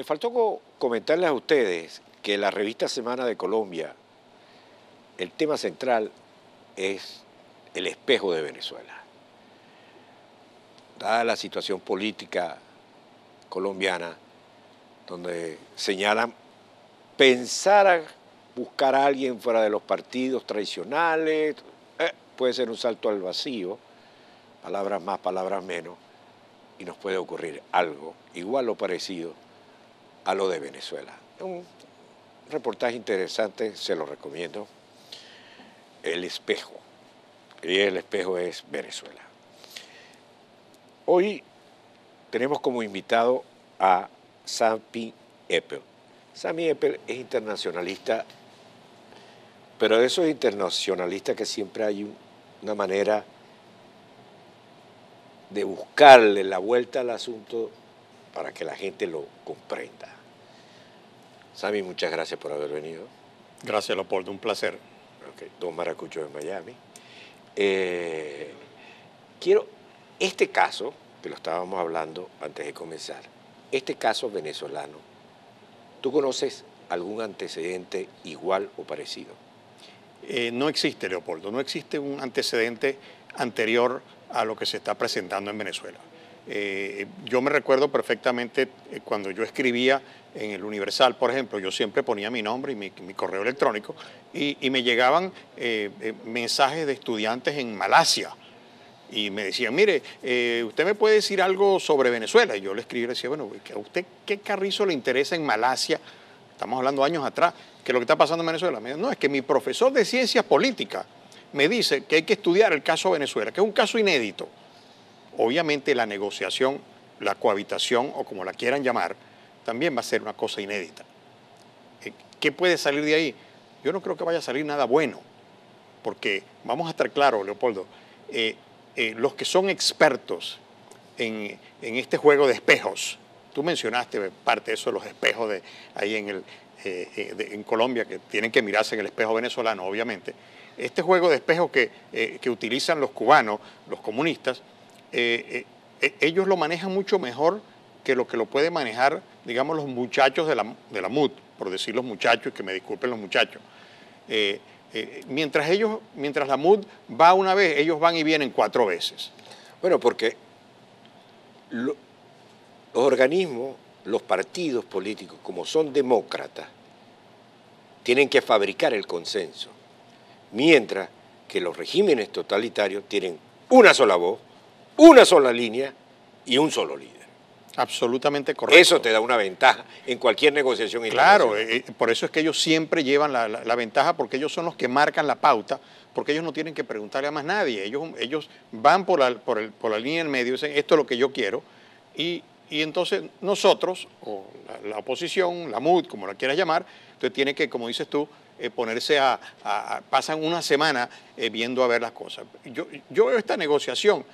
Me faltó comentarles a ustedes que la revista Semana de Colombia, el tema central es el espejo de Venezuela. Dada la situación política colombiana, donde señalan pensar a buscar a alguien fuera de los partidos tradicionales, eh, puede ser un salto al vacío, palabras más, palabras menos, y nos puede ocurrir algo igual o parecido a lo de Venezuela. Un reportaje interesante, se lo recomiendo. El espejo. Y el espejo es Venezuela. Hoy tenemos como invitado a Sami Eppel. Sammy Eppel es internacionalista, pero de esos internacionalistas que siempre hay una manera de buscarle la vuelta al asunto para que la gente lo comprenda. Sammy, muchas gracias por haber venido. Gracias, Leopoldo, un placer. Don Dos maracuchos en Miami. Eh, quiero, este caso, que lo estábamos hablando antes de comenzar, este caso venezolano, ¿tú conoces algún antecedente igual o parecido? Eh, no existe, Leopoldo, no existe un antecedente anterior a lo que se está presentando en Venezuela. Eh, yo me recuerdo perfectamente cuando yo escribía en el Universal, por ejemplo, yo siempre ponía mi nombre y mi, correo electrónico y, me llegaban eh, eh, mensajes de estudiantes en Malasia y me decían, mire, eh, usted me puede decir algo sobre Venezuela. Y yo le escribí y le decía, bueno, ¿a usted qué carrizo le interesa en Malasia? Estamos hablando años atrás, que lo que está pasando en Venezuela. Me no, es que mi profesor de ciencias políticas me dice que hay que estudiar el caso Venezuela, que es un caso inédito. Obviamente la negociación, la cohabitación o como la quieran llamar, también va a ser una cosa inédita. Eh, ¿Qué puede salir de ahí? Yo no creo que vaya a salir nada bueno, porque vamos a estar claros, Leopoldo, eh, eh, los que son expertos en, este juego de espejos, tú mencionaste parte de eso, los espejos de ahí en, el, en Colombia, que tienen que mirarse en el espejo venezolano, obviamente, este juego de espejos que, que utilizan los cubanos, los comunistas, ellos lo manejan mucho mejor que lo que lo puede manejar, digamos, los muchachos de la, MUD, por decir los muchachos, que me disculpen los muchachos. Eh, eh, mientras ellos, mientras la MUD va una vez, ellos van y vienen cuatro veces. Bueno, porque los organismos, los partidos políticos, como son demócratas, tienen que fabricar el consenso, mientras que los regímenes totalitarios tienen una sola voz, una sola línea y un solo líder absolutamente correcto. Eso te da una ventaja en cualquier negociación internacional. Claro, eh, por eso es que ellos siempre llevan la, ventaja porque ellos son los que marcan la pauta, porque ellos no tienen que preguntarle a más nadie. Ellos, ellos van por la, por, el, por la línea en medio, y dicen esto es lo que yo quiero y, entonces nosotros, o la, oposición, la MUD, como la quieras llamar, entonces tiene que, como dices tú, eh, ponerse a, Pasan una semana eh, viendo a ver las cosas. Yo, yo veo esta negociación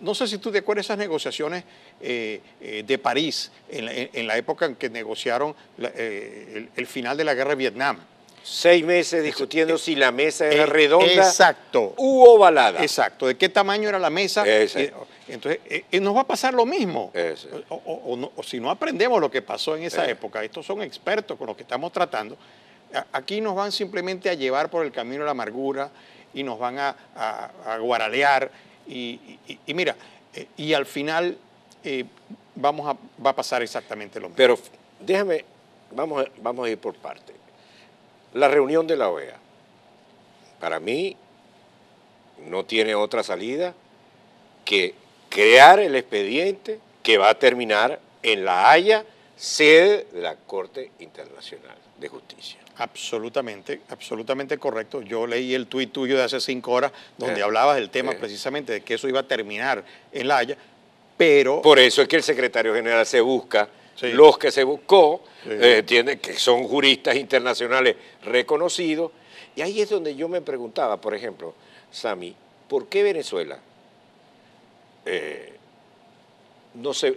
no, sé si tú te acuerdas esas negociaciones eh, eh, de París, en la, época en que negociaron eh, el, final de la guerra de Vietnam. Seis meses discutiendo si la mesa era redonda exacto, u ovalada. Exacto, de qué tamaño era la mesa. Entonces, nos va a pasar lo mismo. O, si no aprendemos lo que pasó en esa época, estos son expertos con los que estamos tratando, aquí nos van simplemente a llevar por el camino de la amargura y nos van a, a guaralear y, mira, eh, y al final eh, vamos va a pasar exactamente lo mismo. Pero déjame, vamos, vamos a ir por parte. La reunión de la OEA, para mí, no tiene otra salida que crear el expediente que va a terminar en La Haya, sede de la Corte Internacional de Justicia. Absolutamente, absolutamente correcto. Yo leí el tuit tuyo de hace cinco horas donde eh, hablabas del tema eh. precisamente de que eso iba a terminar en La Haya, pero... Por eso es que el secretario general se busca, los que se buscó, eh, tiene, que son juristas internacionales reconocidos, y ahí es donde yo me preguntaba, por ejemplo, Sami, ¿por qué Venezuela? no sé,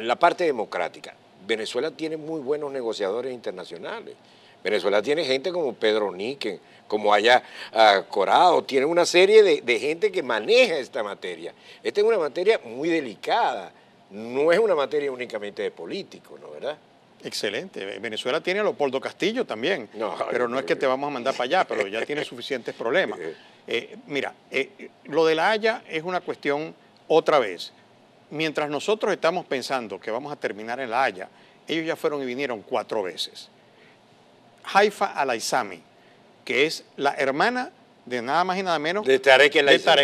la parte democrática. Venezuela tiene muy buenos negociadores internacionales. Venezuela tiene gente como Pedro Níquen, como haya ah, Corado, tiene una serie de, gente que maneja esta materia. Esta es una materia muy delicada, no es una materia únicamente de político, ¿no verdad? Excelente. Eh, Venezuela tiene a Leopoldo Castillo también, pero no es que te eh, vamos a mandar para allá, pero ya tiene suficientes problemas. Eh. mira, lo de la Haya es una cuestión otra vez. Mientras nosotros estamos pensando que vamos a terminar en la Haya, ellos ya fueron y vinieron cuatro veces. Haifa Alaizami que es la hermana de nada más y nada menos de Tarek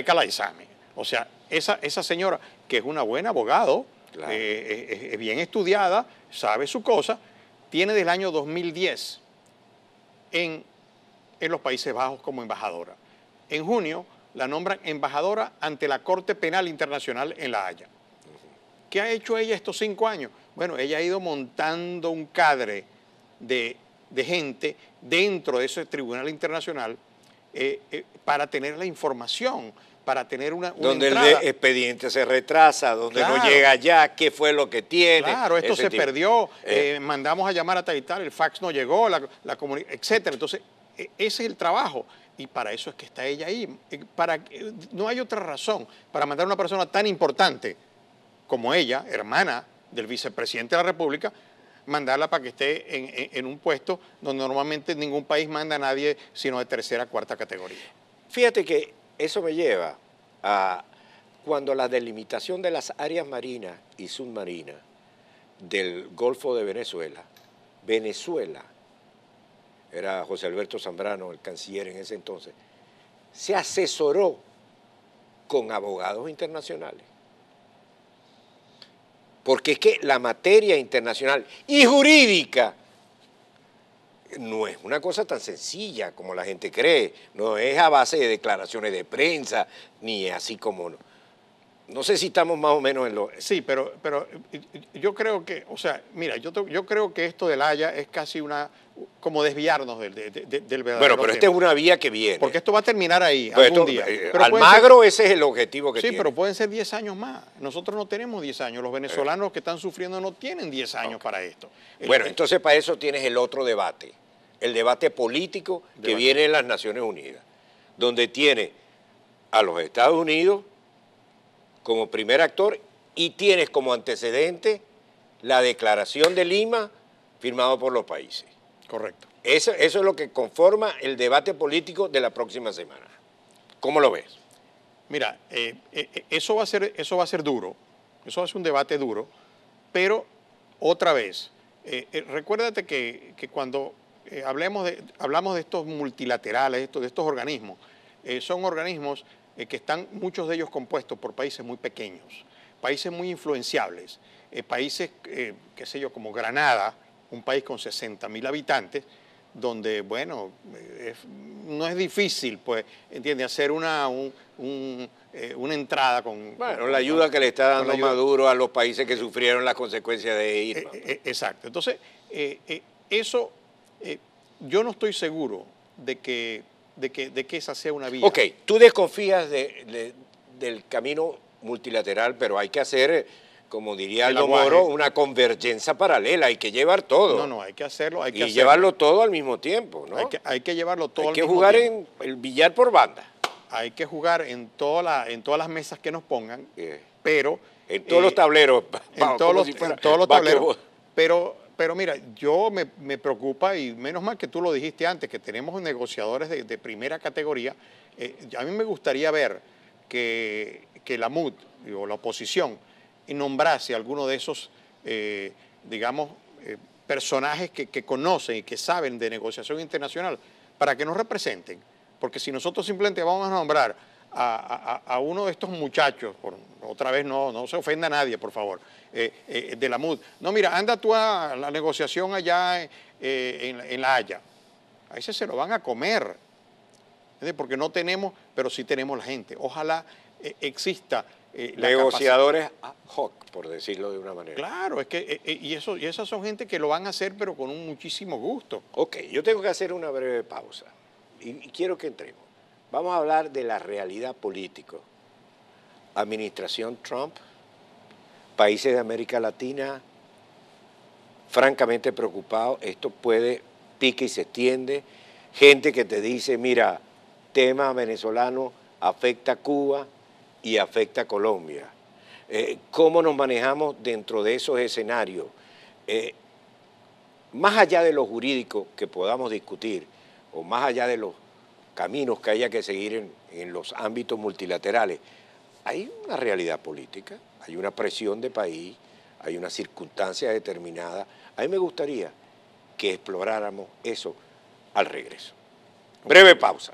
Alaizami o sea, esa, esa señora, que es una buena abogado, eh, eh, eh, es, bien estudiada, sabe su cosa, tiene desde el año 2010 en, en los Países Bajos como embajadora. En junio la nombran embajadora ante la Corte Penal Internacional en La Haya. ¿Qué ha hecho ella estos cinco años? Bueno, ella ha ido montando un cadre de de gente dentro de ese tribunal internacional eh, eh, para tener la información, para tener una. donde el expediente se retrasa, donde no llega ya, qué fue lo que tiene. Claro, esto se perdió, eh. mandamos a llamar a tal tal, el fax no llegó, la, la etcétera. Entonces, e, ese es el trabajo. Y para eso es que está ella ahí. Para, no hay otra razón para mandar a una persona tan importante como ella, hermana del vicepresidente de la República, mandarla para que esté en, un puesto donde normalmente ningún país manda a nadie sino de tercera, cuarta categoría. Fíjate que eso me lleva a cuando la delimitación de las áreas marinas y submarinas del Golfo de Venezuela, Venezuela, era José Alberto Zambrano, el canciller en ese entonces, se asesoró con abogados internacionales porque es que la materia internacional y jurídica no es una cosa tan sencilla como la gente cree, no es a base de declaraciones de prensa, ni así como no. No sé si estamos más o menos en lo... Sí, pero, pero yo creo que, o sea, mira, yo, yo creo que esto del Haya es casi una, como desviarnos del, verdadero Bueno, pero esta es una vía que viene. Porque esto va a terminar ahí pero pues algún día. Eh, pero Almagro, ese es el objetivo que sí, tiene. Sí, pero pueden ser 10 años más. Nosotros no tenemos 10 años. Los venezolanos que están sufriendo no tienen 10 años para esto. Bueno, entonces para eso tienes el otro debate, el debate político que viene en las Naciones Unidas, donde tiene a los Estados Unidos como primer actor y tienes como antecedente la declaración de Lima firmado por los países. Correcto. Eso, es lo que conforma el debate político de la próxima semana. ¿Cómo lo ves? Mira, eh, eh, eso, va a ser, eso va a ser duro, eso va a ser un debate duro, pero otra vez, eh, recuérdate que, cuando hablemos de, hablamos de estos multilaterales, estos, de estos organismos, son organismos eh, que están muchos de ellos compuestos por países muy pequeños, países muy influenciables, eh, países, eh, qué sé yo, como Granada, un país con 60.000 habitantes, donde, bueno, no es difícil, pues, entiende, hacer una, una entrada con... Bueno, la ayuda que le está dando Maduro a los países que sufrieron las consecuencias de Irma. exacto. Entonces, eso, yo no estoy seguro de que de que, de que esa sea una vía. Ok, tú desconfías del camino multilateral, pero hay que hacer, como diría Aldo Moro, una convergencia paralela, hay que llevar todo. No, no, hay que hacerlo. Hay que y llevarlo todo al mismo tiempo, ¿no? Hay que, hay que llevarlo todo al mismo tiempo. Hay que jugar en el billar por banda. Hay que jugar en, toda la, en todas las mesas que nos pongan, eh. pero... En todos los eh, tableros. en todos los tableros. Pero pero mira, yo me, preocupa y menos mal que tú lo dijiste antes, que tenemos negociadores de, primera categoría. Eh, a mí me gustaría ver que, la MUD o la oposición nombrase a alguno de esos, eh, digamos, eh, personajes que, que conocen y que saben de negociación internacional para que nos representen. Porque si nosotros simplemente vamos a nombrar a, uno de estos muchachos, por, otra vez no, no se ofenda a nadie, por favor, eh, eh, de la MUD. No, mira, anda tú a la negociación allá eh, en, La Haya. A ese se lo van a comer, porque no tenemos, pero sí tenemos la gente. Ojalá exista eh, negociadores ad hoc, por decirlo de una manera. Claro, es que y eso y esas son gente que lo van a hacer, pero con un muchísimo gusto. Ok, yo tengo que hacer una breve pausa y quiero que entremos. Vamos a hablar de la realidad política. Administración Trump, países de América Latina, francamente preocupados, esto puede pique y se extiende. Gente que te dice, mira, tema venezolano afecta a Cuba y afecta a Colombia. Eh, ¿Cómo nos manejamos dentro de esos escenarios? Eh, más allá de lo jurídico que podamos discutir, o más allá de los caminos que haya que seguir en, los ámbitos multilaterales. Hay una realidad política, hay una presión de país, hay una circunstancia determinada. A mí me gustaría que exploráramos eso al regreso. Breve pausa.